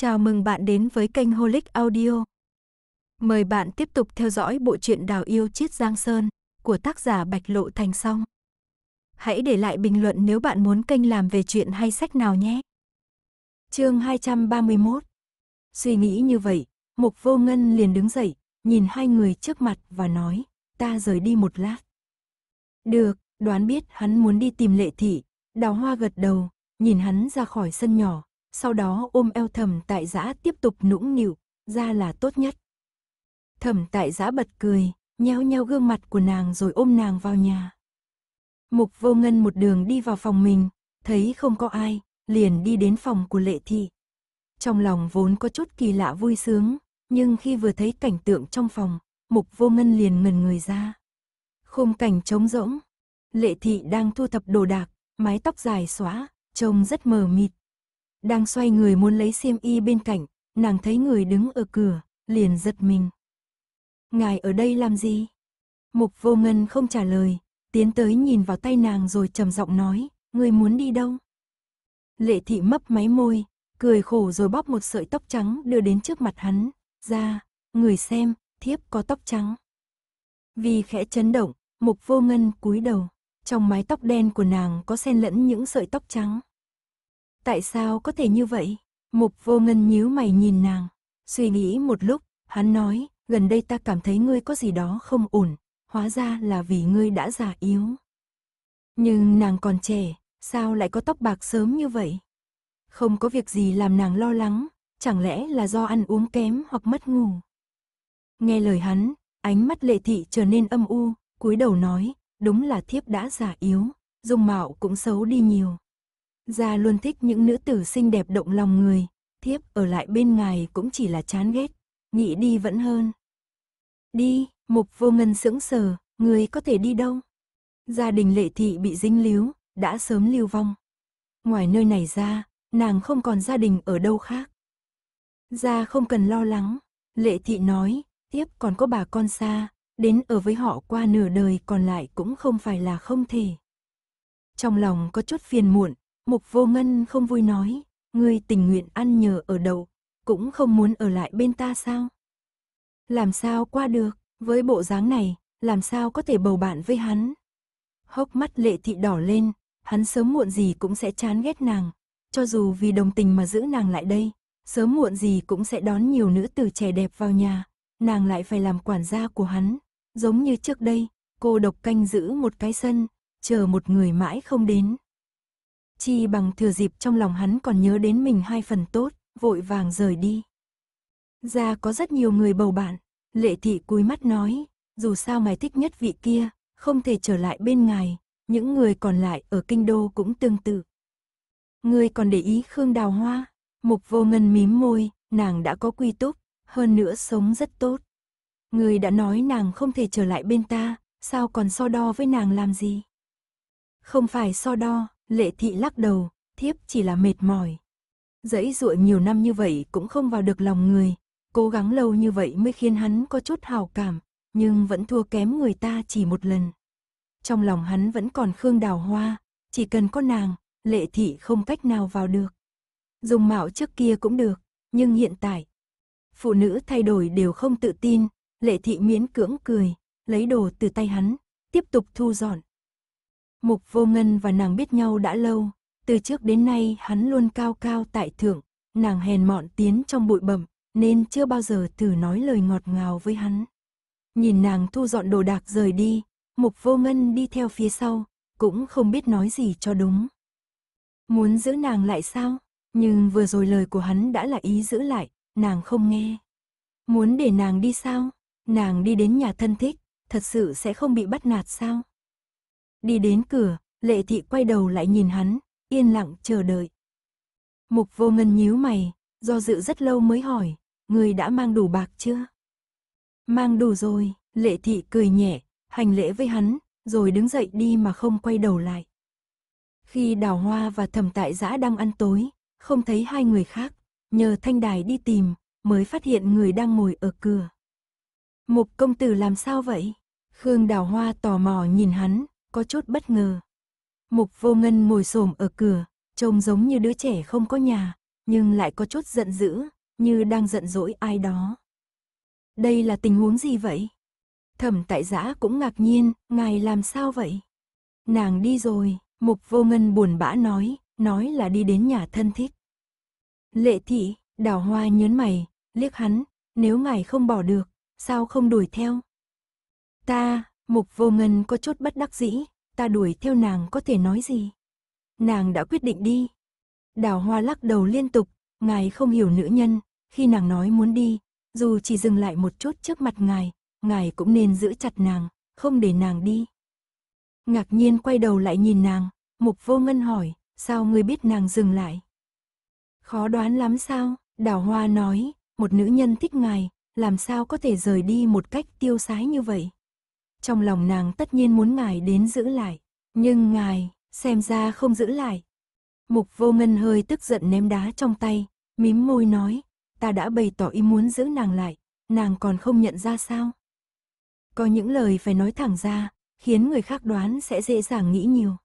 Chào mừng bạn đến với kênh Holic Audio. Mời bạn tiếp tục theo dõi bộ truyện Đào yêu chiết Giang Sơn của tác giả Bạch Lộ Thành Song. Hãy để lại bình luận nếu bạn muốn kênh làm về chuyện hay sách nào nhé. Chương 231. Suy nghĩ như vậy, Mục Vô Ngân liền đứng dậy, nhìn hai người trước mặt và nói, "Ta rời đi một lát." Được, đoán biết hắn muốn đi tìm Lệ thị, Đào Hoa gật đầu, nhìn hắn ra khỏi sân nhỏ, sau đó ôm eo thẩm tại giã tiếp tục nũng nịu, ra là tốt nhất. thẩm tại giã bật cười, nhéo nhéo gương mặt của nàng rồi ôm nàng vào nhà. Mục vô ngân một đường đi vào phòng mình, thấy không có ai, liền đi đến phòng của lệ thị. Trong lòng vốn có chút kỳ lạ vui sướng, nhưng khi vừa thấy cảnh tượng trong phòng, mục vô ngân liền ngần người ra. Khung cảnh trống rỗng, lệ thị đang thu thập đồ đạc, mái tóc dài xóa, trông rất mờ mịt, đang xoay người muốn lấy xiêm y bên cạnh, nàng thấy người đứng ở cửa, liền giật mình. Ngài ở đây làm gì? Mục vô ngân không trả lời, tiến tới nhìn vào tay nàng rồi trầm giọng nói, người muốn đi đâu? Lệ thị mấp máy môi, cười khổ rồi bóp một sợi tóc trắng đưa đến trước mặt hắn, ra, người xem, thiếp có tóc trắng. Vì khẽ chấn động, mục vô ngân cúi đầu, trong mái tóc đen của nàng có xen lẫn những sợi tóc trắng. Tại sao có thể như vậy? Mục vô ngân nhíu mày nhìn nàng. Suy nghĩ một lúc, hắn nói, gần đây ta cảm thấy ngươi có gì đó không ổn. Hóa ra là vì ngươi đã già yếu. Nhưng nàng còn trẻ, sao lại có tóc bạc sớm như vậy? Không có việc gì làm nàng lo lắng, chẳng lẽ là do ăn uống kém hoặc mất ngủ. Nghe lời hắn, ánh mắt lệ thị trở nên âm u, cúi đầu nói, đúng là thiếp đã già yếu, dung mạo cũng xấu đi nhiều. Gia luôn thích những nữ tử xinh đẹp động lòng người, thiếp ở lại bên ngài cũng chỉ là chán ghét, nhị đi vẫn hơn. Đi, mục vô ngân sững sờ, người có thể đi đâu? Gia đình lệ thị bị dinh líu, đã sớm lưu vong. Ngoài nơi này ra, nàng không còn gia đình ở đâu khác. Gia không cần lo lắng, lệ thị nói, tiếp còn có bà con xa, đến ở với họ qua nửa đời còn lại cũng không phải là không thể. Trong lòng có chút phiền muộn, Mục vô ngân không vui nói, ngươi tình nguyện ăn nhờ ở đầu, cũng không muốn ở lại bên ta sao? Làm sao qua được, với bộ dáng này, làm sao có thể bầu bạn với hắn? Hốc mắt lệ thị đỏ lên, hắn sớm muộn gì cũng sẽ chán ghét nàng, cho dù vì đồng tình mà giữ nàng lại đây, sớm muộn gì cũng sẽ đón nhiều nữ tử trẻ đẹp vào nhà, nàng lại phải làm quản gia của hắn, giống như trước đây, cô độc canh giữ một cái sân, chờ một người mãi không đến chi bằng thừa dịp trong lòng hắn còn nhớ đến mình hai phần tốt, vội vàng rời đi. Ra có rất nhiều người bầu bạn, lệ thị cúi mắt nói, dù sao mày thích nhất vị kia, không thể trở lại bên ngài, những người còn lại ở kinh đô cũng tương tự. người còn để ý Khương Đào Hoa, mục vô ngân mím môi, nàng đã có quy túc, hơn nữa sống rất tốt. người đã nói nàng không thể trở lại bên ta, sao còn so đo với nàng làm gì? Không phải so đo, Lệ thị lắc đầu, thiếp chỉ là mệt mỏi. Dẫy dụa nhiều năm như vậy cũng không vào được lòng người, cố gắng lâu như vậy mới khiến hắn có chút hào cảm, nhưng vẫn thua kém người ta chỉ một lần. Trong lòng hắn vẫn còn Khương Đào Hoa, chỉ cần có nàng, lệ thị không cách nào vào được. Dùng mạo trước kia cũng được, nhưng hiện tại, phụ nữ thay đổi đều không tự tin, lệ thị miễn cưỡng cười, lấy đồ từ tay hắn, tiếp tục thu dọn. Mục vô ngân và nàng biết nhau đã lâu, từ trước đến nay hắn luôn cao cao tại thượng, nàng hèn mọn tiến trong bụi bẩm nên chưa bao giờ thử nói lời ngọt ngào với hắn. Nhìn nàng thu dọn đồ đạc rời đi, mục vô ngân đi theo phía sau, cũng không biết nói gì cho đúng. Muốn giữ nàng lại sao? Nhưng vừa rồi lời của hắn đã là ý giữ lại, nàng không nghe. Muốn để nàng đi sao? Nàng đi đến nhà thân thích, thật sự sẽ không bị bắt nạt sao? Đi đến cửa, lệ thị quay đầu lại nhìn hắn, yên lặng chờ đợi. Mục vô ngân nhíu mày, do dự rất lâu mới hỏi, người đã mang đủ bạc chưa? Mang đủ rồi, lệ thị cười nhẹ, hành lễ với hắn, rồi đứng dậy đi mà không quay đầu lại. Khi đào hoa và thẩm tại giã đang ăn tối, không thấy hai người khác, nhờ thanh đài đi tìm, mới phát hiện người đang ngồi ở cửa. Mục công tử làm sao vậy? Khương đào hoa tò mò nhìn hắn, có chút bất ngờ. Mục vô ngân ngồi xổm ở cửa, trông giống như đứa trẻ không có nhà, nhưng lại có chút giận dữ, như đang giận dỗi ai đó. Đây là tình huống gì vậy? Thẩm tại giã cũng ngạc nhiên, ngài làm sao vậy? Nàng đi rồi, mục vô ngân buồn bã nói, nói là đi đến nhà thân thích. Lệ thị, đào hoa nhớn mày, liếc hắn, nếu ngài không bỏ được, sao không đuổi theo? Ta, Mục vô ngân có chút bất đắc dĩ, ta đuổi theo nàng có thể nói gì. Nàng đã quyết định đi. Đào hoa lắc đầu liên tục, ngài không hiểu nữ nhân, khi nàng nói muốn đi, dù chỉ dừng lại một chút trước mặt ngài, ngài cũng nên giữ chặt nàng, không để nàng đi. Ngạc nhiên quay đầu lại nhìn nàng, mục vô ngân hỏi, sao ngươi biết nàng dừng lại? Khó đoán lắm sao, đào hoa nói, một nữ nhân thích ngài, làm sao có thể rời đi một cách tiêu sái như vậy? trong lòng nàng tất nhiên muốn ngài đến giữ lại, nhưng ngài, xem ra không giữ lại. Mục vô ngân hơi tức giận ném đá trong tay, mím môi nói, ta đã bày tỏ ý muốn giữ nàng lại, nàng còn không nhận ra sao. Có những lời phải nói thẳng ra, khiến người khác đoán sẽ dễ dàng nghĩ nhiều.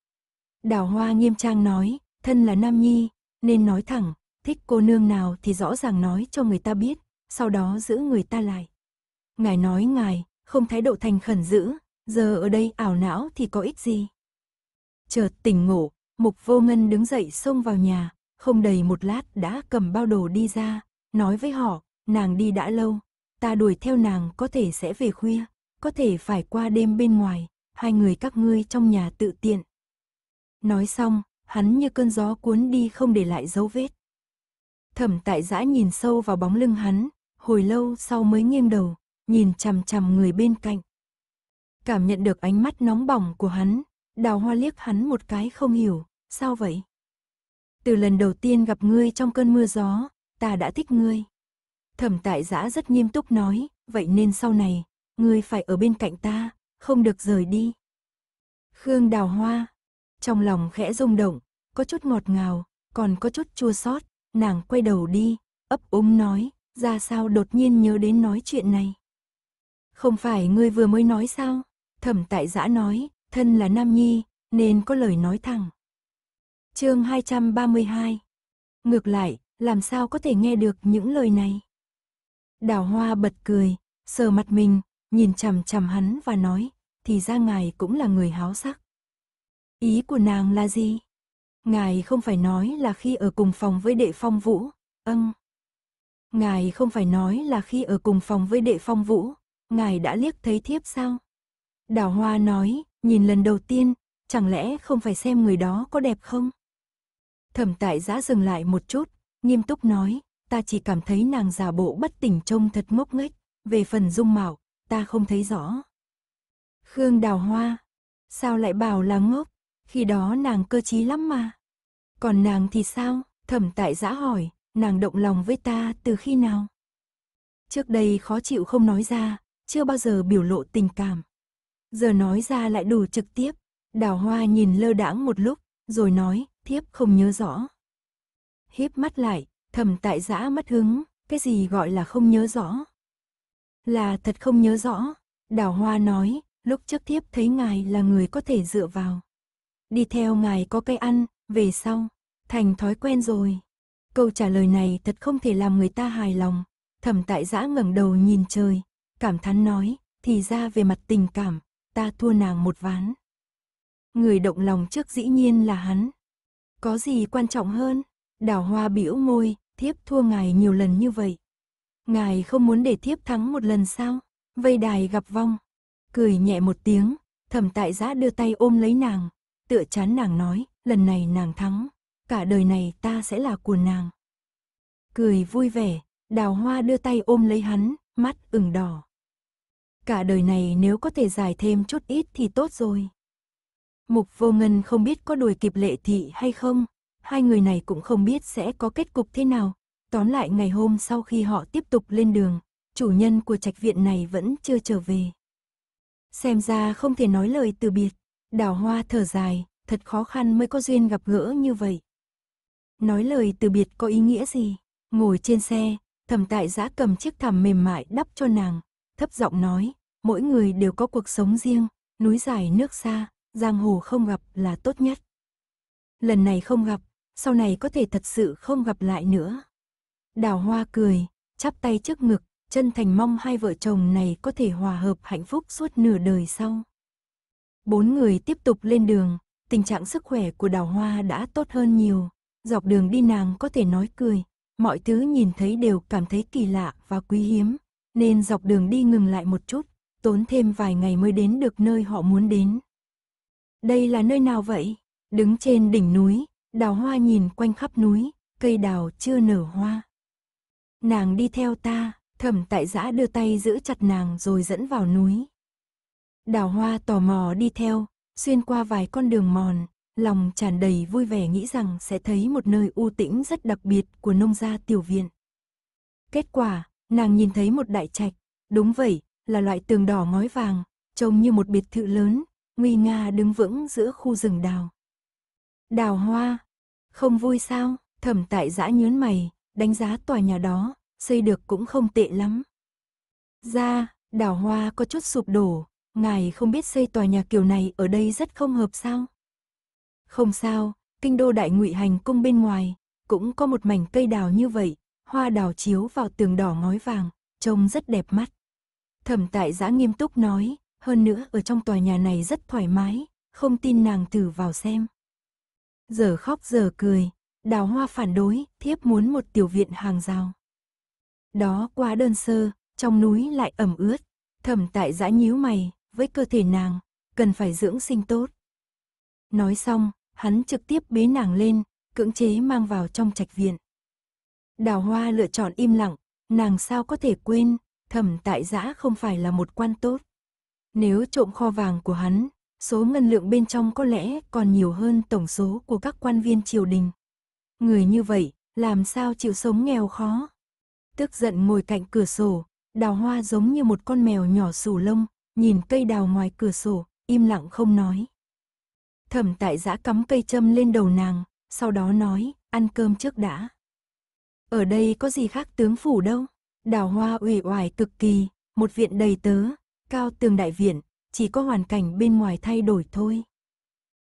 Đào hoa nghiêm trang nói, thân là nam nhi, nên nói thẳng, thích cô nương nào thì rõ ràng nói cho người ta biết, sau đó giữ người ta lại. Ngài nói ngài, không thái độ thành khẩn giữ, giờ ở đây ảo não thì có ích gì. Chợt tỉnh ngủ, mục vô ngân đứng dậy xông vào nhà, không đầy một lát đã cầm bao đồ đi ra, nói với họ, nàng đi đã lâu, ta đuổi theo nàng có thể sẽ về khuya, có thể phải qua đêm bên ngoài, hai người các ngươi trong nhà tự tiện. Nói xong, hắn như cơn gió cuốn đi không để lại dấu vết. Thẩm tại giã nhìn sâu vào bóng lưng hắn, hồi lâu sau mới nghiêng đầu, nhìn chằm chằm người bên cạnh. Cảm nhận được ánh mắt nóng bỏng của hắn, đào hoa liếc hắn một cái không hiểu, sao vậy? Từ lần đầu tiên gặp ngươi trong cơn mưa gió, ta đã thích ngươi. Thẩm tại giã rất nghiêm túc nói, vậy nên sau này, ngươi phải ở bên cạnh ta, không được rời đi. Khương đào hoa, trong lòng khẽ rung động, có chút ngọt ngào, còn có chút chua xót nàng quay đầu đi, ấp úng nói, ra sao đột nhiên nhớ đến nói chuyện này. Không phải ngươi vừa mới nói sao? Thẩm tại giã nói, thân là nam nhi, nên có lời nói thẳng. chương 232 Ngược lại, làm sao có thể nghe được những lời này? Đào hoa bật cười, sờ mặt mình, nhìn chằm chằm hắn và nói, thì ra ngài cũng là người háo sắc. Ý của nàng là gì? Ngài không phải nói là khi ở cùng phòng với đệ phong vũ, âng. Ngài không phải nói là khi ở cùng phòng với đệ phong vũ, ngài đã liếc thấy thiếp sao? Đào hoa nói, nhìn lần đầu tiên, chẳng lẽ không phải xem người đó có đẹp không? Thẩm tại giã dừng lại một chút, nghiêm túc nói, ta chỉ cảm thấy nàng giả bộ bất tỉnh trông thật ngốc nghếch, về phần dung mạo, ta không thấy rõ. Khương đào hoa, sao lại bảo là ngốc, khi đó nàng cơ trí lắm mà. Còn nàng thì sao, thẩm tại giã hỏi, nàng động lòng với ta từ khi nào? Trước đây khó chịu không nói ra, chưa bao giờ biểu lộ tình cảm. Giờ nói ra lại đủ trực tiếp, đào hoa nhìn lơ đãng một lúc, rồi nói, thiếp không nhớ rõ. Hiếp mắt lại, thầm tại giã mất hứng, cái gì gọi là không nhớ rõ? Là thật không nhớ rõ, đào hoa nói, lúc trước thiếp thấy ngài là người có thể dựa vào. Đi theo ngài có cây ăn, về sau, thành thói quen rồi. Câu trả lời này thật không thể làm người ta hài lòng. Thẩm tại giã ngẩng đầu nhìn trời, cảm thán nói, thì ra về mặt tình cảm, ta thua nàng một ván. Người động lòng trước dĩ nhiên là hắn. Có gì quan trọng hơn? Đào hoa bĩu môi, thiếp thua ngài nhiều lần như vậy. Ngài không muốn để thiếp thắng một lần sao? Vây đài gặp vong. Cười nhẹ một tiếng, thẩm tại giã đưa tay ôm lấy nàng. Tựa chán nàng nói, lần này nàng thắng. Cả đời này ta sẽ là của nàng. Cười vui vẻ, đào hoa đưa tay ôm lấy hắn, mắt ửng đỏ. Cả đời này nếu có thể dài thêm chút ít thì tốt rồi. Mục vô ngân không biết có đuổi kịp lệ thị hay không, hai người này cũng không biết sẽ có kết cục thế nào. Tóm lại ngày hôm sau khi họ tiếp tục lên đường, chủ nhân của trạch viện này vẫn chưa trở về. Xem ra không thể nói lời từ biệt, đào hoa thở dài, thật khó khăn mới có duyên gặp gỡ như vậy. Nói lời từ biệt có ý nghĩa gì? Ngồi trên xe, thầm tại giã cầm chiếc thảm mềm mại đắp cho nàng, thấp giọng nói, mỗi người đều có cuộc sống riêng, núi dài nước xa, giang hồ không gặp là tốt nhất. Lần này không gặp, sau này có thể thật sự không gặp lại nữa. Đào hoa cười, chắp tay trước ngực, chân thành mong hai vợ chồng này có thể hòa hợp hạnh phúc suốt nửa đời sau. Bốn người tiếp tục lên đường, tình trạng sức khỏe của đào hoa đã tốt hơn nhiều, dọc đường đi nàng có thể nói cười, mọi thứ nhìn thấy đều cảm thấy kỳ lạ và quý hiếm, nên dọc đường đi ngừng lại một chút, tốn thêm vài ngày mới đến được nơi họ muốn đến. Đây là nơi nào vậy? Đứng trên đỉnh núi, đào hoa nhìn quanh khắp núi, cây đào chưa nở hoa. Nàng đi theo ta, thẩm tại giã đưa tay giữ chặt nàng rồi dẫn vào núi. Đào hoa tò mò đi theo, xuyên qua vài con đường mòn, lòng tràn đầy vui vẻ nghĩ rằng sẽ thấy một nơi u tĩnh rất đặc biệt của nông gia tiểu viện. Kết quả, nàng nhìn thấy một đại trạch, đúng vậy, là loại tường đỏ ngói vàng, trông như một biệt thự lớn, nguy nga đứng vững giữa khu rừng đào. Đào hoa, không vui sao, thẩm tại giã nhớn mày, đánh giá tòa nhà đó, xây được cũng không tệ lắm. Ra, đào hoa có chút sụp đổ, ngài không biết xây tòa nhà kiểu này ở đây rất không hợp sao. Không sao, kinh đô đại ngụy hành cung bên ngoài, cũng có một mảnh cây đào như vậy, hoa đào chiếu vào tường đỏ ngói vàng, trông rất đẹp mắt. Thẩm tại giã nghiêm túc nói, hơn nữa ở trong tòa nhà này rất thoải mái, không tin nàng thử vào xem. Giờ khóc giờ cười, đào hoa phản đối, thiếp muốn một tiểu viện hàng rào. Đó quá đơn sơ, trong núi lại ẩm ướt, thẩm tại giã nhíu mày, với cơ thể nàng, cần phải dưỡng sinh tốt. Nói xong, hắn trực tiếp bế nàng lên, cưỡng chế mang vào trong trạch viện. Đào hoa lựa chọn im lặng, nàng sao có thể quên, thẩm tại giã không phải là một quan tốt. Nếu trộm kho vàng của hắn, số ngân lượng bên trong có lẽ còn nhiều hơn tổng số của các quan viên triều đình. Người như vậy, làm sao chịu sống nghèo khó? Tức giận ngồi cạnh cửa sổ, đào hoa giống như một con mèo nhỏ sù lông, nhìn cây đào ngoài cửa sổ, im lặng không nói. Thẩm tại giã cắm cây châm lên đầu nàng, sau đó nói, ăn cơm trước đã. Ở đây có gì khác tướng phủ đâu. Đào hoa ủy oải cực kỳ, một viện đầy tớ, cao tường đại viện, chỉ có hoàn cảnh bên ngoài thay đổi thôi.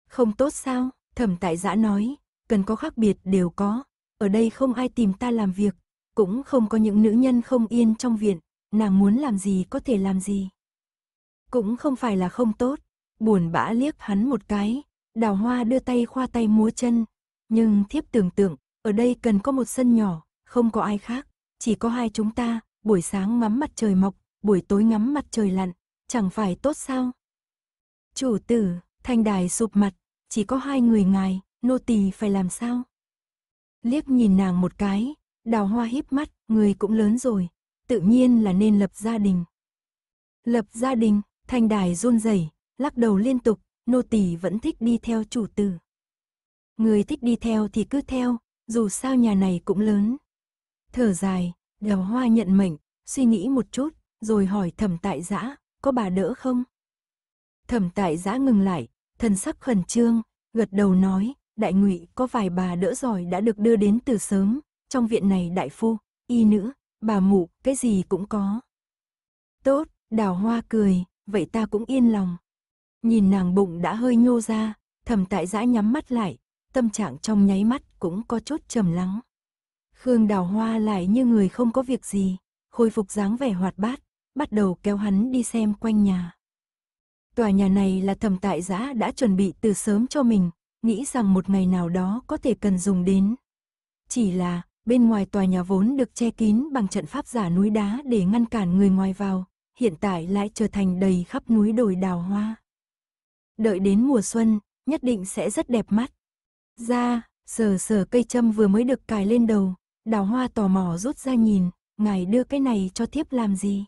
Không tốt sao, thẩm tại giã nói, cần có khác biệt đều có. Ở đây không ai tìm ta làm việc, cũng không có những nữ nhân không yên trong viện, nàng muốn làm gì có thể làm gì. Cũng không phải là không tốt, buồn bã liếc hắn một cái, đào hoa đưa tay khoa tay múa chân. Nhưng thiếp tưởng tượng, ở đây cần có một sân nhỏ, không có ai khác, chỉ có hai chúng ta, buổi sáng ngắm mặt trời mọc, buổi tối ngắm mặt trời lặn, chẳng phải tốt sao? Chủ tử, thanh đài sụp mặt, chỉ có hai người ngài, nô tỳ phải làm sao? Liếc nhìn nàng một cái, đào hoa híp mắt, người cũng lớn rồi, tự nhiên là nên lập gia đình. Lập gia đình, thanh đài run rẩy, lắc đầu liên tục, nô tỳ vẫn thích đi theo chủ tử. Người thích đi theo thì cứ theo, dù sao nhà này cũng lớn, thở dài, đào hoa nhận mệnh, suy nghĩ một chút, rồi hỏi thẩm tại giã, có bà đỡ không? Thẩm tại giã ngừng lại, thần sắc khẩn trương, gật đầu nói, đại ngụy có vài bà đỡ giỏi đã được đưa đến từ sớm, trong viện này đại phu, y nữ, bà mụ, cái gì cũng có. Tốt, đào hoa cười, vậy ta cũng yên lòng. Nhìn nàng bụng đã hơi nhô ra, thẩm tại giã nhắm mắt lại, tâm trạng trong nháy mắt cũng có chút trầm lắng. Khương Đào Hoa lại như người không có việc gì, khôi phục dáng vẻ hoạt bát, bắt đầu kéo hắn đi xem quanh nhà. Tòa nhà này là thẩm tại giã đã chuẩn bị từ sớm cho mình, nghĩ rằng một ngày nào đó có thể cần dùng đến. Chỉ là, bên ngoài tòa nhà vốn được che kín bằng trận pháp giả núi đá để ngăn cản người ngoài vào, hiện tại lại trở thành đầy khắp núi đồi đào hoa. Đợi đến mùa xuân, nhất định sẽ rất đẹp mắt. Ra, sờ sờ cây châm vừa mới được cài lên đầu, Đào hoa tò mò rút ra nhìn, ngài đưa cái này cho thiếp làm gì?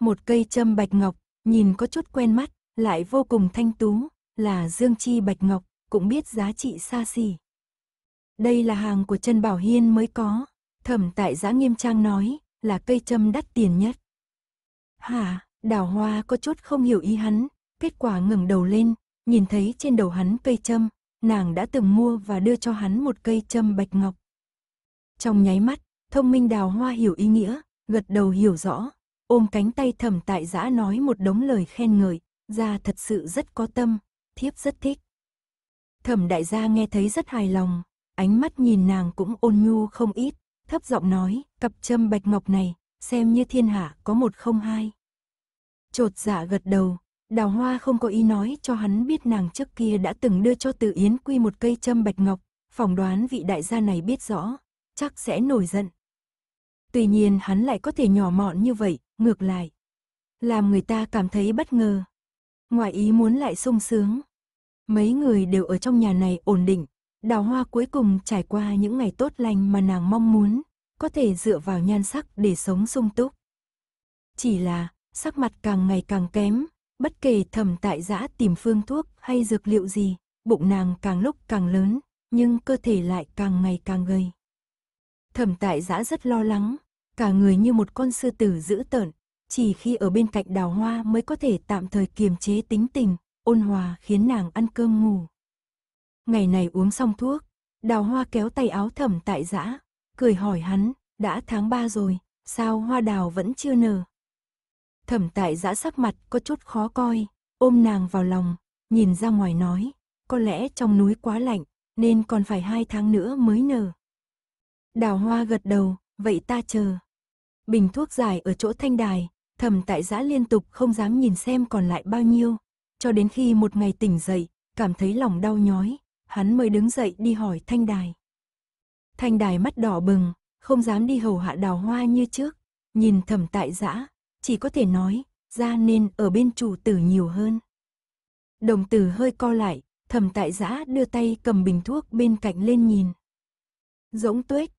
Một cây châm bạch ngọc, nhìn có chút quen mắt, lại vô cùng thanh tú, là dương chi bạch ngọc, cũng biết giá trị xa xỉ. Đây là hàng của Trần Bảo Hiên mới có, thẩm tại giã nghiêm trang nói, là cây châm đắt tiền nhất. Hả, đào hoa có chút không hiểu ý hắn, kết quả ngẩng đầu lên, nhìn thấy trên đầu hắn cây châm, nàng đã từng mua và đưa cho hắn một cây châm bạch ngọc. Trong nháy mắt, thông minh đào hoa hiểu ý nghĩa, gật đầu hiểu rõ, ôm cánh tay thẩm tại giã nói một đống lời khen ngợi, ra thật sự rất có tâm, thiếp rất thích. Thẩm đại gia nghe thấy rất hài lòng, ánh mắt nhìn nàng cũng ôn nhu không ít, thấp giọng nói, cặp châm bạch ngọc này, xem như thiên hạ có một không hai. Trột dạ gật đầu, đào hoa không có ý nói cho hắn biết nàng trước kia đã từng đưa cho Từ Yến Quy một cây châm bạch ngọc, phỏng đoán vị đại gia này biết rõ, chắc sẽ nổi giận. Tuy nhiên hắn lại có thể nhỏ mọn như vậy, ngược lại. Làm người ta cảm thấy bất ngờ. Ngoại ý muốn lại sung sướng. Mấy người đều ở trong nhà này ổn định. Đào hoa cuối cùng trải qua những ngày tốt lành mà nàng mong muốn, có thể dựa vào nhan sắc để sống sung túc. Chỉ là, sắc mặt càng ngày càng kém, bất kể thầm tại giã tìm phương thuốc hay dược liệu gì, bụng nàng càng lúc càng lớn, nhưng cơ thể lại càng ngày càng gầy. Thẩm tại giã rất lo lắng, cả người như một con sư tử dữ tợn, chỉ khi ở bên cạnh đào hoa mới có thể tạm thời kiềm chế tính tình, ôn hòa khiến nàng ăn cơm ngủ. Ngày này uống xong thuốc, đào hoa kéo tay áo thẩm tại giã, cười hỏi hắn, đã tháng 3 rồi, sao hoa đào vẫn chưa nở? Thẩm tại giã sắc mặt có chút khó coi, ôm nàng vào lòng, nhìn ra ngoài nói, có lẽ trong núi quá lạnh, nên còn phải hai tháng nữa mới nở. Đào hoa gật đầu, vậy ta chờ. Bình thuốc dài ở chỗ thanh đài, thầm tại giã liên tục không dám nhìn xem còn lại bao nhiêu. Cho đến khi một ngày tỉnh dậy, cảm thấy lòng đau nhói, hắn mới đứng dậy đi hỏi thanh đài. Thanh đài mắt đỏ bừng, không dám đi hầu hạ đào hoa như trước. Nhìn thầm tại giã, chỉ có thể nói, ra nên ở bên chủ tử nhiều hơn. Đồng tử hơi co lại, thầm tại giã đưa tay cầm bình thuốc bên cạnh lên nhìn. Rỗng tuếch,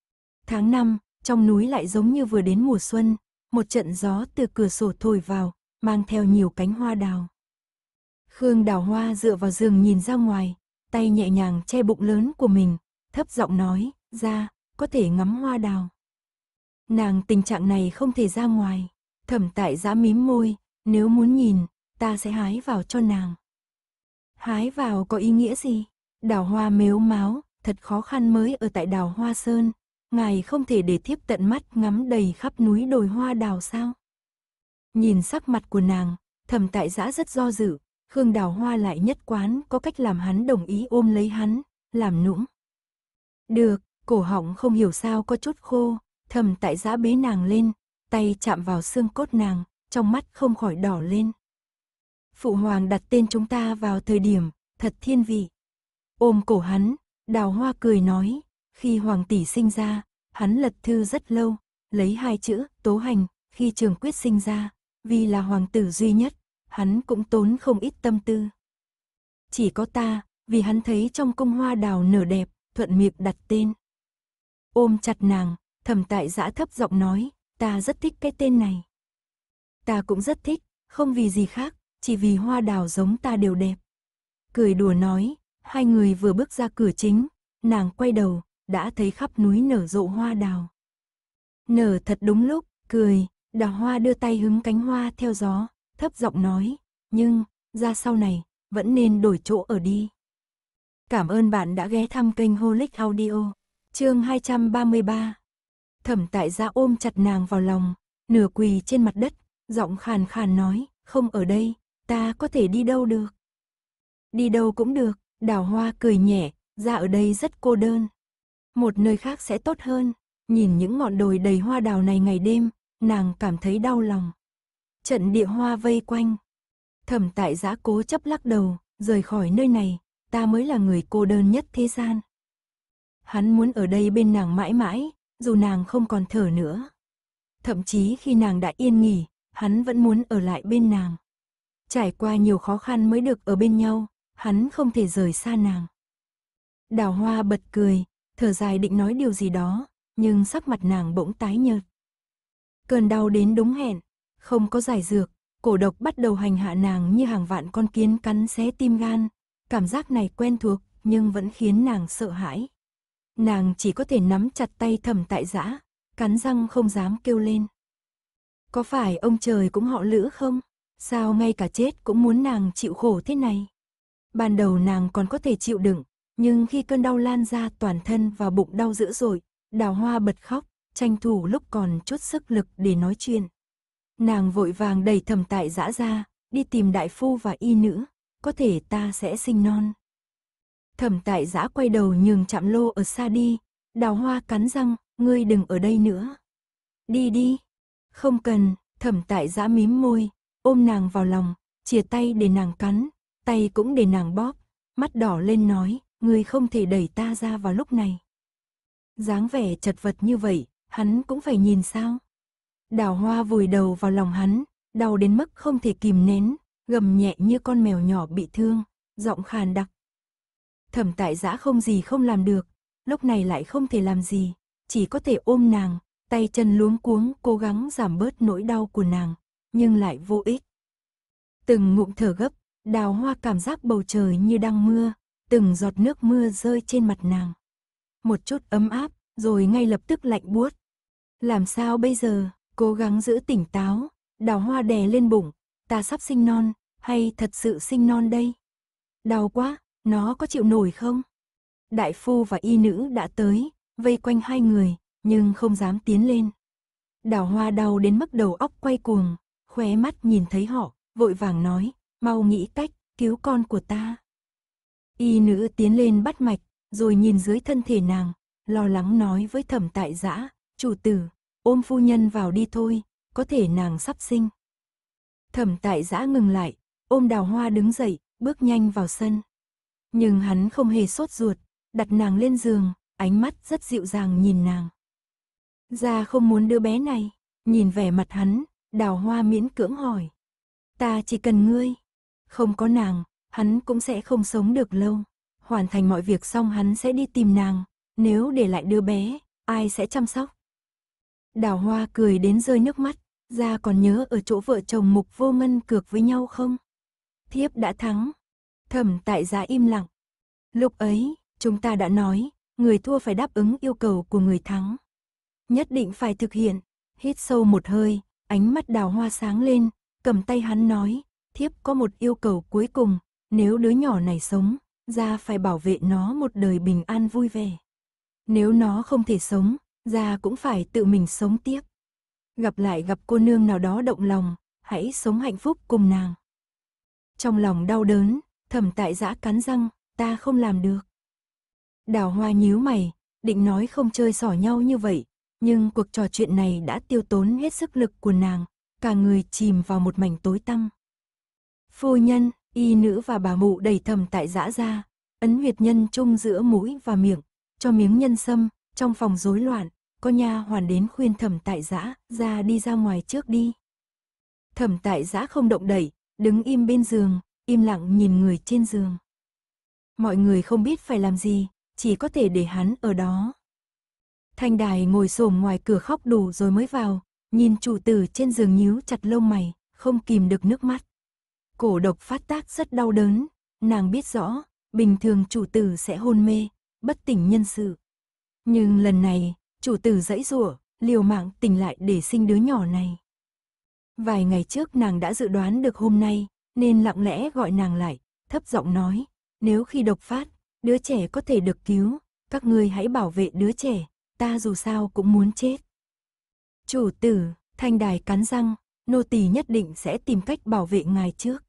Tháng 5, trong núi lại giống như vừa đến mùa xuân, một trận gió từ cửa sổ thổi vào, mang theo nhiều cánh hoa đào. Khương đào hoa dựa vào giường nhìn ra ngoài, tay nhẹ nhàng che bụng lớn của mình, thấp giọng nói, ra, có thể ngắm hoa đào. Nàng tình trạng này không thể ra ngoài, thẩm tại giã mím môi, nếu muốn nhìn, ta sẽ hái vào cho nàng. Hái vào có ý nghĩa gì? Đào hoa mếu máu, thật khó khăn mới ở tại đào hoa sơn, ngài không thể để thiếp tận mắt ngắm đầy khắp núi đồi hoa đào sao? Nhìn sắc mặt của nàng, thầm tại giã rất do dự, Khương đào hoa lại nhất quán có cách làm hắn đồng ý ôm lấy hắn, làm nũng. Được, cổ họng không hiểu sao có chút khô, thầm tại giã bế nàng lên, tay chạm vào xương cốt nàng, trong mắt không khỏi đỏ lên. Phụ hoàng đặt tên chúng ta vào thời điểm, thật thiên vị. Ôm cổ hắn, đào hoa cười nói, khi Hoàng tỷ sinh ra, hắn lật thư rất lâu, lấy hai chữ tố hành, khi trường quyết sinh ra, vì là hoàng tử duy nhất, hắn cũng tốn không ít tâm tư. Chỉ có ta, vì hắn thấy trong cung hoa đào nở đẹp, thuận miệng đặt tên. Ôm chặt nàng, thầm tại giã thấp giọng nói, ta rất thích cái tên này. Ta cũng rất thích, không vì gì khác, chỉ vì hoa đào giống ta đều đẹp. Cười đùa nói, hai người vừa bước ra cửa chính, nàng quay đầu, đã thấy khắp núi nở rộ hoa đào. Nở thật đúng lúc, cười, đào hoa đưa tay hứng cánh hoa theo gió, thấp giọng nói, nhưng, ra sau này, vẫn nên đổi chỗ ở đi. Cảm ơn bạn đã ghé thăm kênh Holic Audio, chương 233. Thẩm tại gia ôm chặt nàng vào lòng, nửa quỳ trên mặt đất, giọng khàn khàn nói, không ở đây, ta có thể đi đâu được. Đi đâu cũng được, đào hoa cười nhẹ, ra ở đây rất cô đơn một nơi khác sẽ tốt hơn. Nhìn những ngọn đồi đầy hoa đào này ngày đêm, nàng cảm thấy đau lòng. Trận địa hoa vây quanh. Thẩm tại giã cố chấp lắc đầu, rời khỏi nơi này, ta mới là người cô đơn nhất thế gian. Hắn muốn ở đây bên nàng mãi mãi, dù nàng không còn thở nữa. Thậm chí khi nàng đã yên nghỉ, hắn vẫn muốn ở lại bên nàng. Trải qua nhiều khó khăn mới được ở bên nhau, hắn không thể rời xa nàng. Đào hoa bật cười, thở dài định nói điều gì đó, nhưng sắc mặt nàng bỗng tái nhợt. Cơn đau đến đúng hẹn, không có giải dược, cổ độc bắt đầu hành hạ nàng như hàng vạn con kiến cắn xé tim gan, cảm giác này quen thuộc nhưng vẫn khiến nàng sợ hãi. Nàng chỉ có thể nắm chặt tay thầm tại giã, cắn răng không dám kêu lên. Có phải ông trời cũng họ lữ không? Sao ngay cả chết cũng muốn nàng chịu khổ thế này? Ban đầu nàng còn có thể chịu đựng, nhưng khi cơn đau lan ra toàn thân và bụng đau dữ dội, đào hoa bật khóc, tranh thủ lúc còn chút sức lực để nói chuyện. Nàng vội vàng đẩy thầm tại dã ra, đi tìm đại phu và y nữ, có thể ta sẽ sinh non. Thẩm tại giã quay đầu nhường chạm lô ở xa đi, đào hoa cắn răng, ngươi đừng ở đây nữa. Đi đi. Không cần, thẩm tại giã mím môi, ôm nàng vào lòng, chia tay để nàng cắn, tay cũng để nàng bóp, mắt đỏ lên nói, ngươi không thể đẩy ta ra vào lúc này. dáng vẻ chật vật như vậy, hắn cũng phải nhìn sao? Đào hoa vùi đầu vào lòng hắn, đau đến mức không thể kìm nén, gầm nhẹ như con mèo nhỏ bị thương, giọng khàn đặc. Thẩm tại giã không gì không làm được, lúc này lại không thể làm gì, chỉ có thể ôm nàng, tay chân luống cuống cố gắng giảm bớt nỗi đau của nàng, nhưng lại vô ích. Từng ngụm thở gấp, đào hoa cảm giác bầu trời như đang mưa, từng giọt nước mưa rơi trên mặt nàng. Một chút ấm áp, rồi ngay lập tức lạnh buốt. Làm sao bây giờ, cố gắng giữ tỉnh táo, đào hoa đè lên bụng, ta sắp sinh non, hay thật sự sinh non đây? Đau quá, nó có chịu nổi không? Đại phu và y nữ đã tới, vây quanh hai người, nhưng không dám tiến lên. Đào hoa đau đến mức đầu óc quay cuồng, khóe mắt nhìn thấy họ, vội vàng nói, mau nghĩ cách, cứu con của ta. Y nữ tiến lên bắt mạch, rồi nhìn dưới thân thể nàng, lo lắng nói với thẩm tại giã, chủ tử, ôm phu nhân vào đi thôi, có thể nàng sắp sinh. Thẩm tại giã ngừng lại, ôm đào hoa đứng dậy, bước nhanh vào sân. Nhưng hắn không hề sốt ruột, đặt nàng lên giường, ánh mắt rất dịu dàng nhìn nàng. gia không muốn đưa bé này, nhìn vẻ mặt hắn, đào hoa miễn cưỡng hỏi. Ta chỉ cần ngươi, không có nàng, hắn cũng sẽ không sống được lâu. Hoàn thành mọi việc xong hắn sẽ đi tìm nàng, nếu để lại đứa bé, ai sẽ chăm sóc? Đào Hoa cười đến rơi nước mắt, ra còn nhớ ở chỗ vợ chồng Mục Vô Ngân cược với nhau không? Thiếp đã thắng. Thẩm tại giá im lặng. Lúc ấy, chúng ta đã nói, người thua phải đáp ứng yêu cầu của người thắng. Nhất định phải thực hiện. Hít sâu một hơi, ánh mắt đào hoa sáng lên, cầm tay hắn nói, thiếp có một yêu cầu cuối cùng, nếu đứa nhỏ này sống, gia phải bảo vệ nó một đời bình an vui vẻ. Nếu nó không thể sống, gia cũng phải tự mình sống tiếp. Gặp lại gặp cô nương nào đó động lòng, hãy sống hạnh phúc cùng nàng. Trong lòng đau đớn, thẩm tại giã cắn răng, ta không làm được. Đào hoa nhíu mày, định nói không chơi xỏ nhau như vậy, nhưng cuộc trò chuyện này đã tiêu tốn hết sức lực của nàng, cả người chìm vào một mảnh tối tăm. Phu nhân, y nữ và bà mụ đẩy thầm tại dã ra, ấn huyệt nhân chung giữa mũi và miệng, cho miếng nhân sâm, trong phòng rối loạn, có nha hoàn đến khuyên thầm tại dã ra đi ra ngoài trước đi. Thẩm tại dã không động đẩy, đứng im bên giường, im lặng nhìn người trên giường. Mọi người không biết phải làm gì, chỉ có thể để hắn ở đó. Thanh đài ngồi xổm ngoài cửa khóc đủ rồi mới vào, nhìn chủ tử trên giường nhíu chặt lông mày, không kìm được nước mắt. Cổ độc phát tác rất đau đớn, nàng biết rõ, bình thường chủ tử sẽ hôn mê, bất tỉnh nhân sự. Nhưng lần này, chủ tử dãy rủa, liều mạng tỉnh lại để sinh đứa nhỏ này. Vài ngày trước nàng đã dự đoán được hôm nay, nên lặng lẽ gọi nàng lại, thấp giọng nói, nếu khi độc phát, đứa trẻ có thể được cứu, các ngươi hãy bảo vệ đứa trẻ, ta dù sao cũng muốn chết. Chủ tử, thanh đài cắn răng, nô tỳ nhất định sẽ tìm cách bảo vệ ngài trước.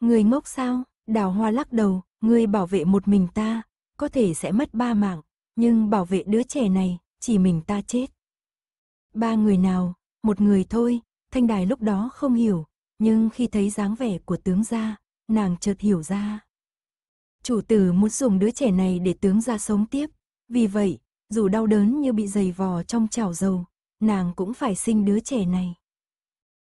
Người ngốc sao? Đào hoa lắc đầu, người bảo vệ một mình ta, có thể sẽ mất ba mạng, nhưng bảo vệ đứa trẻ này, chỉ mình ta chết. Ba người nào, một người thôi, thanh đài lúc đó không hiểu, nhưng khi thấy dáng vẻ của tướng gia, nàng chợt hiểu ra. Chủ tử muốn dùng đứa trẻ này để tướng gia sống tiếp, vì vậy, dù đau đớn như bị dày vò trong chảo dầu, nàng cũng phải sinh đứa trẻ này.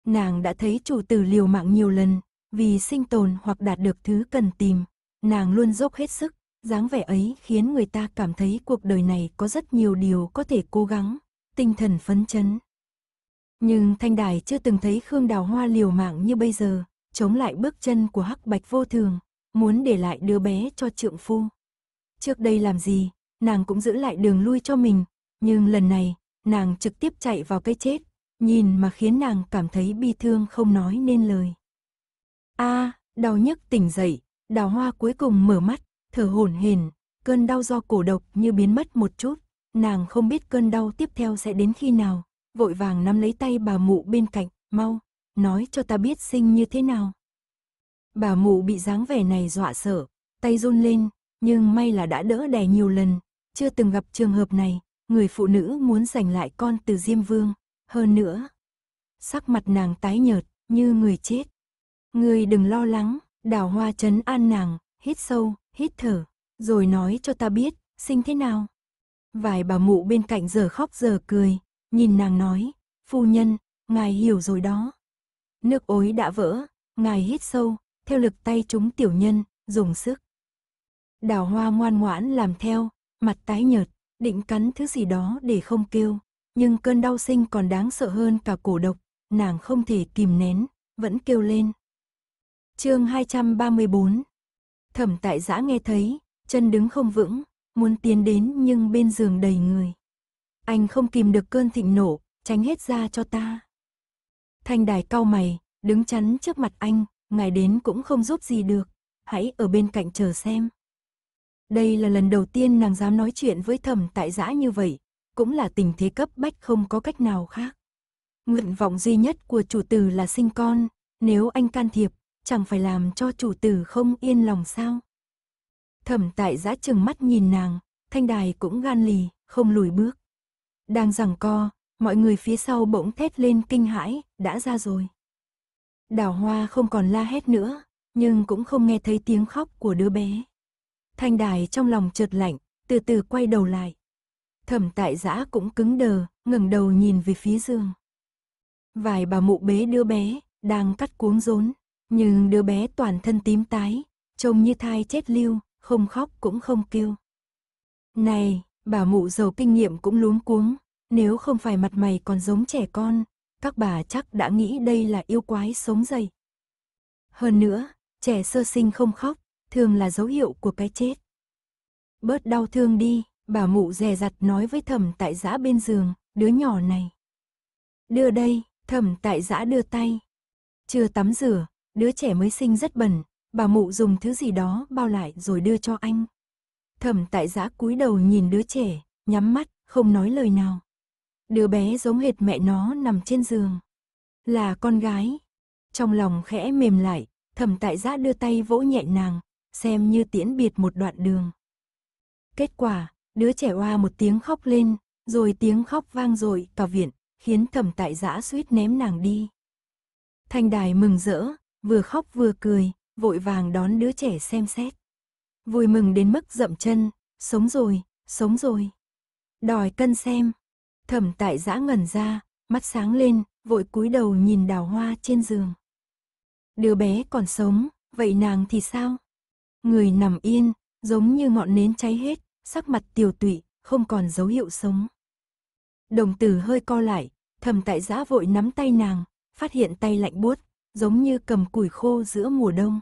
Nàng đã thấy chủ tử liều mạng nhiều lần, vì sinh tồn hoặc đạt được thứ cần tìm, nàng luôn dốc hết sức, dáng vẻ ấy khiến người ta cảm thấy cuộc đời này có rất nhiều điều có thể cố gắng, tinh thần phấn chấn. Nhưng Thanh Đài chưa từng thấy Khương Đào Hoa liều mạng như bây giờ, chống lại bước chân của Hắc Bạch vô thường, muốn để lại đứa bé cho trượng phu. Trước đây làm gì, nàng cũng giữ lại đường lui cho mình, nhưng lần này, nàng trực tiếp chạy vào cái chết, nhìn mà khiến nàng cảm thấy bi thương không nói nên lời a à, đau nhức tỉnh dậy, đào hoa cuối cùng mở mắt, thở hổn hển, cơn đau do cổ độc như biến mất một chút, nàng không biết cơn đau tiếp theo sẽ đến khi nào, vội vàng nắm lấy tay bà mụ bên cạnh, mau, nói cho ta biết sinh như thế nào. Bà mụ bị dáng vẻ này dọa sợ, tay run lên, nhưng may là đã đỡ đè nhiều lần, chưa từng gặp trường hợp này, người phụ nữ muốn giành lại con từ Diêm Vương, hơn nữa. Sắc mặt nàng tái nhợt, như người chết. Ngươi đừng lo lắng, đào hoa chấn an nàng, hít sâu, hít thở, rồi nói cho ta biết, sinh thế nào. Vài bà mụ bên cạnh giờ khóc giờ cười, nhìn nàng nói, phu nhân, ngài hiểu rồi đó. Nước ối đã vỡ, ngài hít sâu, theo lực tay chúng tiểu nhân, dùng sức. Đào hoa ngoan ngoãn làm theo, mặt tái nhợt, định cắn thứ gì đó để không kêu, nhưng cơn đau sinh còn đáng sợ hơn cả cổ độc, nàng không thể kìm nén, vẫn kêu lên chương 234 Thẩm tại giã nghe thấy, chân đứng không vững, muốn tiến đến nhưng bên giường đầy người. Anh không kìm được cơn thịnh nổ, tránh hết ra cho ta. Thanh đài cau mày, đứng chắn trước mặt anh, ngài đến cũng không giúp gì được, hãy ở bên cạnh chờ xem. Đây là lần đầu tiên nàng dám nói chuyện với thẩm tại giã như vậy, cũng là tình thế cấp bách không có cách nào khác. Nguyện vọng duy nhất của chủ tử là sinh con, nếu anh can thiệp, chẳng phải làm cho chủ tử không yên lòng sao. Thẩm tại giã chừng mắt nhìn nàng, thanh đài cũng gan lì, không lùi bước. Đang rằng co, mọi người phía sau bỗng thét lên kinh hãi, đã ra rồi. Đào hoa không còn la hét nữa, nhưng cũng không nghe thấy tiếng khóc của đứa bé. Thanh đài trong lòng trượt lạnh, từ từ quay đầu lại. Thẩm tại giã cũng cứng đờ, ngẩng đầu nhìn về phía giường. Vài bà mụ bế đứa bé, đang cắt cuống rốn. Nhưng đứa bé toàn thân tím tái, trông như thai chết lưu, không khóc cũng không kêu. Này, bà mụ giàu kinh nghiệm cũng luống cuống, nếu không phải mặt mày còn giống trẻ con, các bà chắc đã nghĩ đây là yêu quái sống dậy. Hơn nữa, trẻ sơ sinh không khóc, thường là dấu hiệu của cái chết. Bớt đau thương đi, bà mụ dè dặt nói với thẩm tại giã bên giường, đứa nhỏ này. Đưa đây, thẩm tại giã đưa tay. Chưa tắm rửa, đứa trẻ mới sinh rất bẩn, bà mụ dùng thứ gì đó bao lại rồi đưa cho anh. Thẩm tại giã cúi đầu nhìn đứa trẻ, nhắm mắt, không nói lời nào. Đứa bé giống hệt mẹ nó nằm trên giường. Là con gái. Trong lòng khẽ mềm lại, thẩm tại giã đưa tay vỗ nhẹ nàng, xem như tiễn biệt một đoạn đường. Kết quả, đứa trẻ oa một tiếng khóc lên, rồi tiếng khóc vang dội cả viện, khiến thẩm tại giã suýt ném nàng đi. Thanh đài mừng rỡ, vừa khóc vừa cười, vội vàng đón đứa trẻ xem xét. Vui mừng đến mức dậm chân, sống rồi, sống rồi. Đòi cân xem. Thẩm tại giã ngẩn ra, mắt sáng lên, vội cúi đầu nhìn đào hoa trên giường. Đứa bé còn sống, vậy nàng thì sao? Người nằm yên, giống như ngọn nến cháy hết, sắc mặt tiều tụy, không còn dấu hiệu sống. Đồng tử hơi co lại, thầm tại giã vội nắm tay nàng, phát hiện tay lạnh buốt, giống như cầm củi khô giữa mùa đông.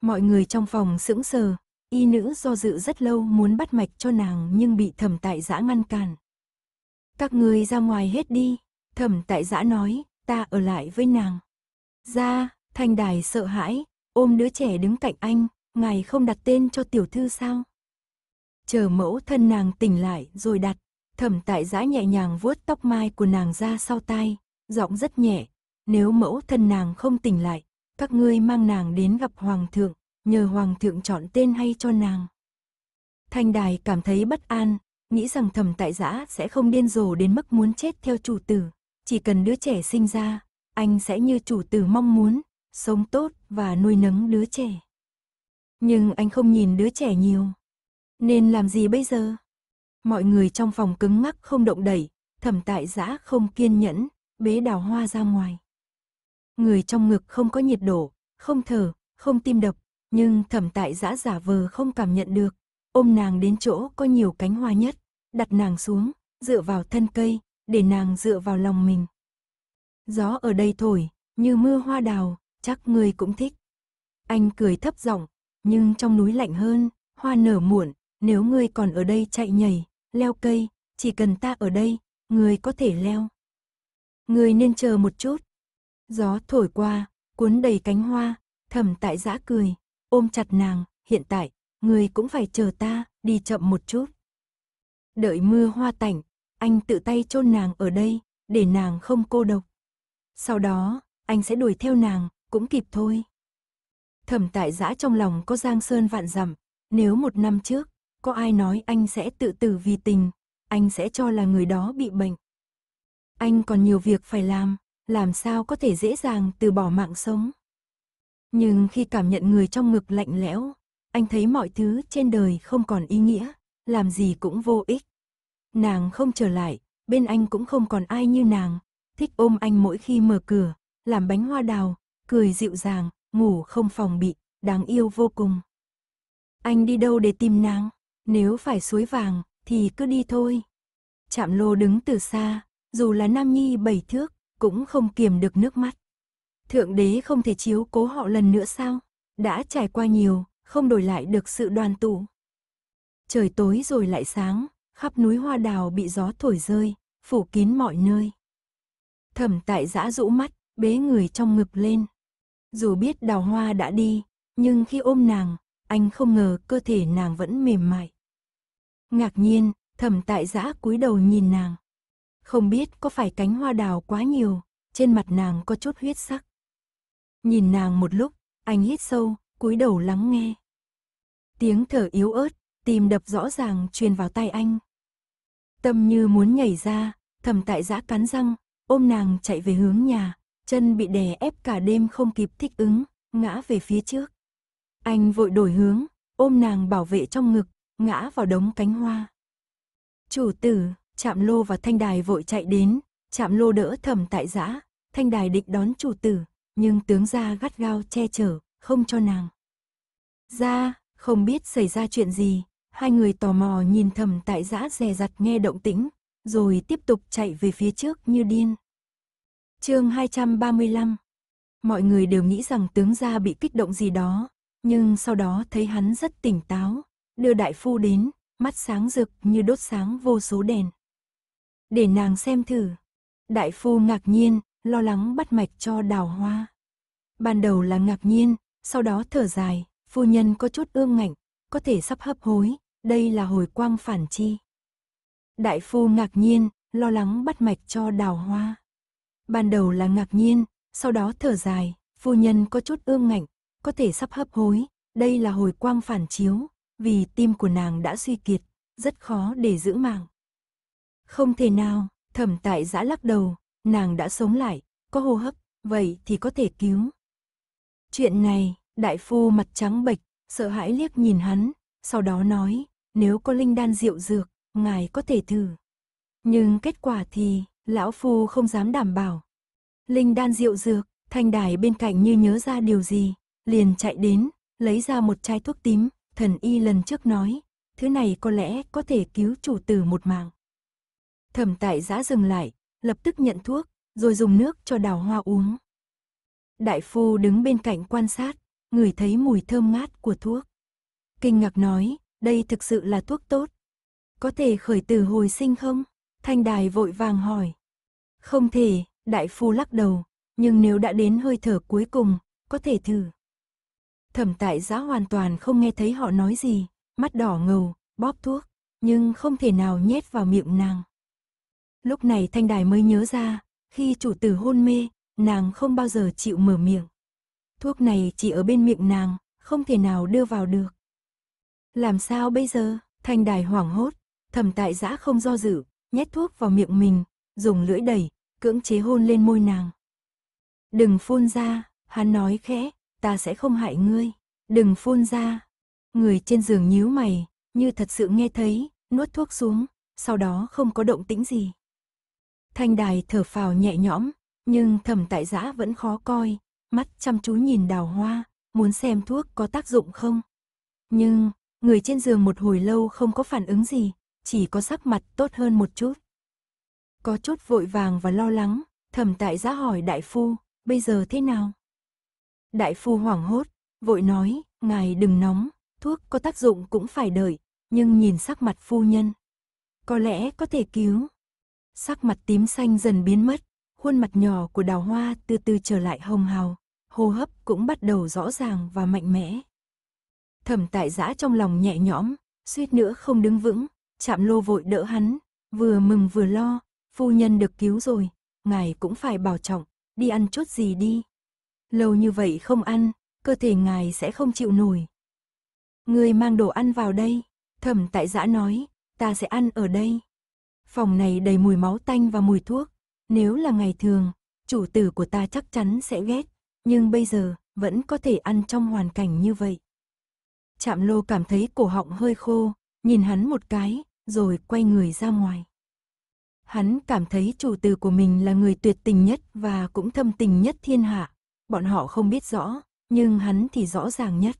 Mọi người trong phòng sững sờ, y nữ do dự rất lâu muốn bắt mạch cho nàng nhưng bị thẩm tại giã ngăn cản. Các người ra ngoài hết đi, thẩm tại giã nói, ta ở lại với nàng. Ra, thanh đài sợ hãi, ôm đứa trẻ đứng cạnh anh, ngài không đặt tên cho tiểu thư sao? Chờ mẫu thân nàng tỉnh lại rồi đặt, thẩm tại giã nhẹ nhàng vuốt tóc mai của nàng ra sau tai, giọng rất nhẹ, nếu mẫu thân nàng không tỉnh lại, các ngươi mang nàng đến gặp hoàng thượng, nhờ hoàng thượng chọn tên hay cho nàng. Thanh đài cảm thấy bất an, nghĩ rằng thầm tại giã sẽ không điên rồ đến mức muốn chết theo chủ tử. Chỉ cần đứa trẻ sinh ra, anh sẽ như chủ tử mong muốn, sống tốt và nuôi nấng đứa trẻ. Nhưng anh không nhìn đứa trẻ nhiều. Nên làm gì bây giờ? Mọi người trong phòng cứng ngắc không động đẩy, thẩm tại giã không kiên nhẫn, bế đào hoa ra ngoài người trong ngực không có nhiệt độ, không thở, không tim đập, nhưng thẩm tại giã giả vờ không cảm nhận được. Ôm nàng đến chỗ có nhiều cánh hoa nhất, đặt nàng xuống, dựa vào thân cây, để nàng dựa vào lòng mình. Gió ở đây thổi, như mưa hoa đào, chắc người cũng thích. Anh cười thấp giọng, nhưng trong núi lạnh hơn, hoa nở muộn, nếu người còn ở đây chạy nhảy, leo cây, chỉ cần ta ở đây, người có thể leo. người nên chờ một chút, Gió thổi qua, cuốn đầy cánh hoa, thầm tại giã cười, ôm chặt nàng, hiện tại, người cũng phải chờ ta, đi chậm một chút. Đợi mưa hoa tảnh, anh tự tay chôn nàng ở đây, để nàng không cô độc. Sau đó, anh sẽ đuổi theo nàng, cũng kịp thôi. Thẩm tại giã trong lòng có giang sơn vạn dặm, nếu một năm trước, có ai nói anh sẽ tự tử vì tình, anh sẽ cho là người đó bị bệnh. Anh còn nhiều việc phải làm làm sao có thể dễ dàng từ bỏ mạng sống. Nhưng khi cảm nhận người trong ngực lạnh lẽo, anh thấy mọi thứ trên đời không còn ý nghĩa, làm gì cũng vô ích. Nàng không trở lại, bên anh cũng không còn ai như nàng, thích ôm anh mỗi khi mở cửa, làm bánh hoa đào, cười dịu dàng, ngủ không phòng bị, đáng yêu vô cùng. Anh đi đâu để tìm nàng? Nếu phải suối vàng, thì cứ đi thôi. Chạm lô đứng từ xa, dù là nam nhi bảy thước, cũng không kiềm được nước mắt. Thượng đế không thể chiếu cố họ lần nữa sao? Đã trải qua nhiều, không đổi lại được sự đoàn tụ. Trời tối rồi lại sáng, khắp núi hoa đào bị gió thổi rơi, phủ kín mọi nơi. Thẩm tại giã rũ mắt, bế người trong ngực lên. Dù biết đào hoa đã đi, nhưng khi ôm nàng, anh không ngờ cơ thể nàng vẫn mềm mại. Ngạc nhiên, thẩm tại giã cúi đầu nhìn nàng. Không biết có phải cánh hoa đào quá nhiều, trên mặt nàng có chút huyết sắc. Nhìn nàng một lúc, anh hít sâu, cúi đầu lắng nghe. Tiếng thở yếu ớt, tim đập rõ ràng truyền vào tay anh. Tâm như muốn nhảy ra, thầm tại giã cắn răng, ôm nàng chạy về hướng nhà, chân bị đè ép cả đêm không kịp thích ứng, ngã về phía trước. Anh vội đổi hướng, ôm nàng bảo vệ trong ngực, ngã vào đống cánh hoa. Chủ tử, Trạm lô và thanh đài vội chạy đến, Trạm lô đỡ Thẩm tại giã, thanh đài địch đón chủ tử, nhưng tướng gia gắt gao che chở, không cho nàng. Gia không biết xảy ra chuyện gì, hai người tò mò nhìn Thẩm tại giã dè dặt nghe động tĩnh, rồi tiếp tục chạy về phía trước như điên. chương 235 Mọi người đều nghĩ rằng tướng gia bị kích động gì đó, nhưng sau đó thấy hắn rất tỉnh táo, đưa đại phu đến, mắt sáng rực như đốt sáng vô số đèn để nàng xem thử. Đại phu ngạc nhiên, lo lắng bắt mạch cho đào hoa. Ban đầu là ngạc nhiên, sau đó thở dài, phu nhân có chút ương ngạnh, có thể sắp hấp hối, đây là hồi quang phản chi. Đại phu ngạc nhiên, lo lắng bắt mạch cho đào hoa. Ban đầu là ngạc nhiên, sau đó thở dài, phu nhân có chút ương ngạnh, có thể sắp hấp hối, đây là hồi quang phản chiếu, vì tim của nàng đã suy kiệt, rất khó để giữ mạng. Không thể nào, thẩm tại giã lắc đầu, nàng đã sống lại, có hô hấp, vậy thì có thể cứu. Chuyện này, đại phu mặt trắng bệch, sợ hãi liếc nhìn hắn, sau đó nói, nếu có linh đan rượu dược, ngài có thể thử. Nhưng kết quả thì, lão phu không dám đảm bảo. Linh đan rượu dược, thanh đài bên cạnh như nhớ ra điều gì, liền chạy đến, lấy ra một chai thuốc tím, thần y lần trước nói, thứ này có lẽ có thể cứu chủ tử một mạng. Thẩm tại giã dừng lại, lập tức nhận thuốc, rồi dùng nước cho đào hoa uống. Đại phu đứng bên cạnh quan sát, ngửi thấy mùi thơm ngát của thuốc. Kinh ngạc nói, đây thực sự là thuốc tốt. Có thể khởi từ hồi sinh không? Thanh đài vội vàng hỏi. Không thể, đại phu lắc đầu, nhưng nếu đã đến hơi thở cuối cùng, có thể thử. Thẩm tại giã hoàn toàn không nghe thấy họ nói gì, mắt đỏ ngầu, bóp thuốc, nhưng không thể nào nhét vào miệng nàng. Lúc này Thanh Đài mới nhớ ra, khi chủ tử hôn mê, nàng không bao giờ chịu mở miệng. Thuốc này chỉ ở bên miệng nàng, không thể nào đưa vào được. Làm sao bây giờ? Thanh Đài hoảng hốt, thầm tại giã không do dự, nhét thuốc vào miệng mình, dùng lưỡi đẩy, cưỡng chế hôn lên môi nàng. Đừng phun ra, hắn nói khẽ, ta sẽ không hại ngươi. Đừng phun ra. Người trên giường nhíu mày, như thật sự nghe thấy, nuốt thuốc xuống, sau đó không có động tĩnh gì. Thanh đài thở phào nhẹ nhõm, nhưng thẩm tại giã vẫn khó coi, mắt chăm chú nhìn đào hoa, muốn xem thuốc có tác dụng không. Nhưng, người trên giường một hồi lâu không có phản ứng gì, chỉ có sắc mặt tốt hơn một chút. Có chút vội vàng và lo lắng, thẩm tại giã hỏi đại phu, bây giờ thế nào? Đại phu hoảng hốt, vội nói, ngài đừng nóng, thuốc có tác dụng cũng phải đợi, nhưng nhìn sắc mặt phu nhân. Có lẽ có thể cứu, Sắc mặt tím xanh dần biến mất, khuôn mặt nhỏ của đào hoa từ từ trở lại hồng hào, hô hấp cũng bắt đầu rõ ràng và mạnh mẽ. Thẩm tại giã trong lòng nhẹ nhõm, suýt nữa không đứng vững, chạm lô vội đỡ hắn, vừa mừng vừa lo, phu nhân được cứu rồi, ngài cũng phải bảo trọng, đi ăn chút gì đi. Lâu như vậy không ăn, cơ thể ngài sẽ không chịu nổi. Người mang đồ ăn vào đây, thẩm tại giã nói, ta sẽ ăn ở đây. Phòng này đầy mùi máu tanh và mùi thuốc. Nếu là ngày thường, chủ tử của ta chắc chắn sẽ ghét, nhưng bây giờ vẫn có thể ăn trong hoàn cảnh như vậy. Chạm lô cảm thấy cổ họng hơi khô, nhìn hắn một cái, rồi quay người ra ngoài. Hắn cảm thấy chủ tử của mình là người tuyệt tình nhất và cũng thâm tình nhất thiên hạ. Bọn họ không biết rõ, nhưng hắn thì rõ ràng nhất.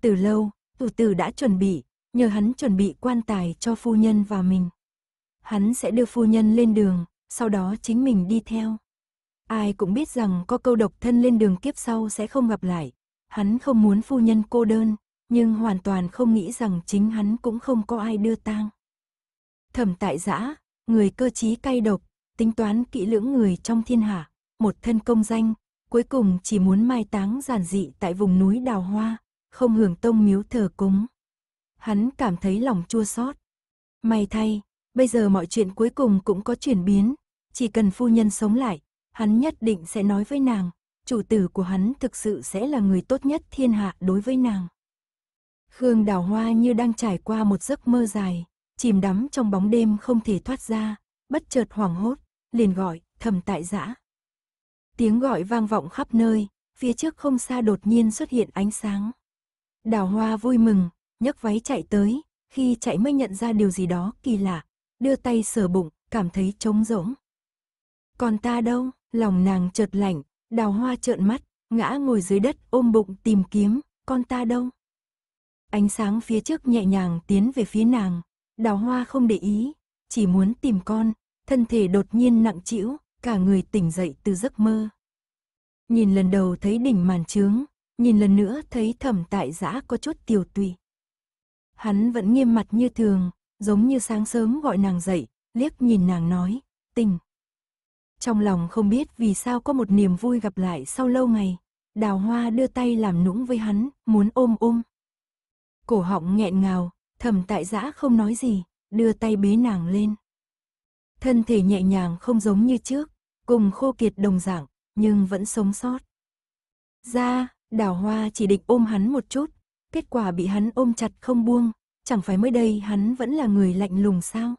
Từ lâu, chủ tử đã chuẩn bị, nhờ hắn chuẩn bị quan tài cho phu nhân và mình hắn sẽ đưa phu nhân lên đường, sau đó chính mình đi theo. Ai cũng biết rằng có câu độc thân lên đường kiếp sau sẽ không gặp lại. Hắn không muốn phu nhân cô đơn, nhưng hoàn toàn không nghĩ rằng chính hắn cũng không có ai đưa tang. Thẩm tại giã, người cơ trí cay độc, tính toán kỹ lưỡng người trong thiên hạ, một thân công danh, cuối cùng chỉ muốn mai táng giản dị tại vùng núi đào hoa, không hưởng tông miếu thờ cúng. Hắn cảm thấy lòng chua xót. May thay, bây giờ mọi chuyện cuối cùng cũng có chuyển biến, chỉ cần phu nhân sống lại, hắn nhất định sẽ nói với nàng, chủ tử của hắn thực sự sẽ là người tốt nhất thiên hạ đối với nàng. Khương Đào Hoa như đang trải qua một giấc mơ dài, chìm đắm trong bóng đêm không thể thoát ra, bất chợt hoảng hốt, liền gọi, thầm tại dã. Tiếng gọi vang vọng khắp nơi, phía trước không xa đột nhiên xuất hiện ánh sáng. Đào Hoa vui mừng, nhấc váy chạy tới, khi chạy mới nhận ra điều gì đó kỳ lạ, đưa tay sờ bụng, cảm thấy trống rỗng. Còn ta đâu, lòng nàng chợt lạnh, đào hoa trợn mắt, ngã ngồi dưới đất ôm bụng tìm kiếm, con ta đâu. Ánh sáng phía trước nhẹ nhàng tiến về phía nàng, đào hoa không để ý, chỉ muốn tìm con, thân thể đột nhiên nặng trĩu, cả người tỉnh dậy từ giấc mơ. Nhìn lần đầu thấy đỉnh màn trướng, nhìn lần nữa thấy thẩm tại giã có chút tiều tụy. Hắn vẫn nghiêm mặt như thường, giống như sáng sớm gọi nàng dậy, liếc nhìn nàng nói, tình. Trong lòng không biết vì sao có một niềm vui gặp lại sau lâu ngày, đào hoa đưa tay làm nũng với hắn, muốn ôm ôm. Cổ họng nghẹn ngào, thầm tại giã không nói gì, đưa tay bế nàng lên. Thân thể nhẹ nhàng không giống như trước, cùng khô kiệt đồng dạng, nhưng vẫn sống sót. Ra, đào hoa chỉ định ôm hắn một chút, kết quả bị hắn ôm chặt không buông, chẳng phải mới đây hắn vẫn là người lạnh lùng sao?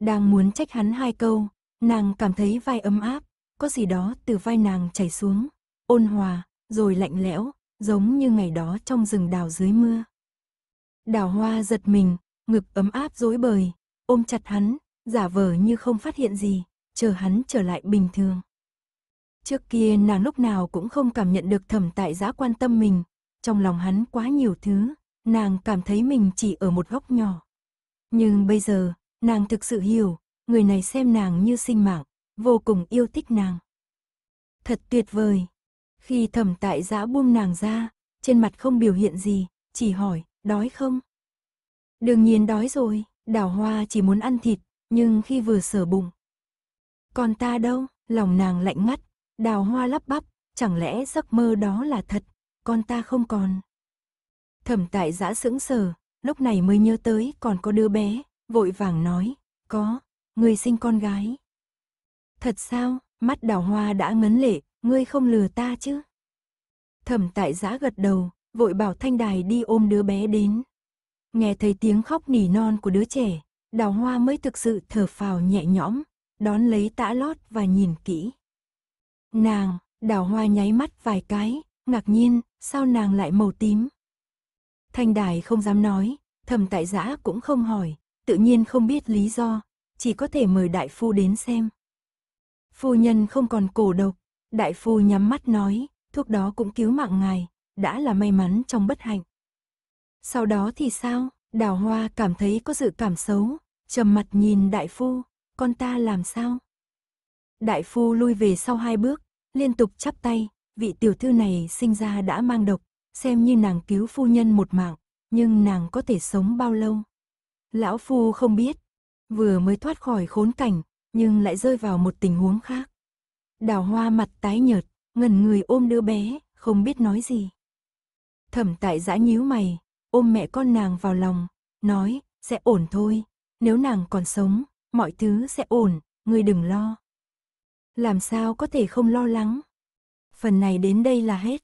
Đang muốn trách hắn hai câu, nàng cảm thấy vai ấm áp, có gì đó từ vai nàng chảy xuống, ôn hòa, rồi lạnh lẽo, giống như ngày đó trong rừng đào dưới mưa. Đào hoa giật mình, ngực ấm áp dối bời, ôm chặt hắn, giả vờ như không phát hiện gì, chờ hắn trở lại bình thường. Trước kia nàng lúc nào cũng không cảm nhận được thẩm tại giã quan tâm mình, trong lòng hắn quá nhiều thứ, nàng cảm thấy mình chỉ ở một góc nhỏ. Nhưng bây giờ, nàng thực sự hiểu, người này xem nàng như sinh mạng, vô cùng yêu thích nàng. Thật tuyệt vời. Khi thẩm tại giã buông nàng ra, trên mặt không biểu hiện gì, chỉ hỏi, đói không? Đương nhiên đói rồi, đào hoa chỉ muốn ăn thịt, nhưng khi vừa sở bụng. Còn ta đâu, lòng nàng lạnh ngắt, đào hoa lắp bắp, chẳng lẽ giấc mơ đó là thật, con ta không còn. Thẩm tại giã sững sờ, lúc này mới nhớ tới còn có đứa bé, vội vàng nói, có, người sinh con gái. Thật sao, mắt đào hoa đã ngấn lệ, ngươi không lừa ta chứ? Thẩm tại giã gật đầu, vội bảo thanh đài đi ôm đứa bé đến. Nghe thấy tiếng khóc nỉ non của đứa trẻ, đào hoa mới thực sự thở phào nhẹ nhõm, đón lấy tã lót và nhìn kỹ. Nàng, đào hoa nháy mắt vài cái, ngạc nhiên, sao nàng lại màu tím, Thanh đài không dám nói, thầm tại giã cũng không hỏi, tự nhiên không biết lý do, chỉ có thể mời đại phu đến xem. Phu nhân không còn cổ độc, đại phu nhắm mắt nói, thuốc đó cũng cứu mạng ngài, đã là may mắn trong bất hạnh. Sau đó thì sao, đào hoa cảm thấy có dự cảm xấu, trầm mặt nhìn đại phu, con ta làm sao? Đại phu lui về sau hai bước, liên tục chắp tay, vị tiểu thư này sinh ra đã mang độc, xem như nàng cứu phu nhân một mạng, nhưng nàng có thể sống bao lâu? Lão phu không biết, vừa mới thoát khỏi khốn cảnh, nhưng lại rơi vào một tình huống khác. Đào hoa mặt tái nhợt, ngần người ôm đứa bé, không biết nói gì. Thẩm tại giã nhíu mày, ôm mẹ con nàng vào lòng, nói, sẽ ổn thôi, nếu nàng còn sống, mọi thứ sẽ ổn, người đừng lo. Làm sao có thể không lo lắng. Phần này đến đây là hết.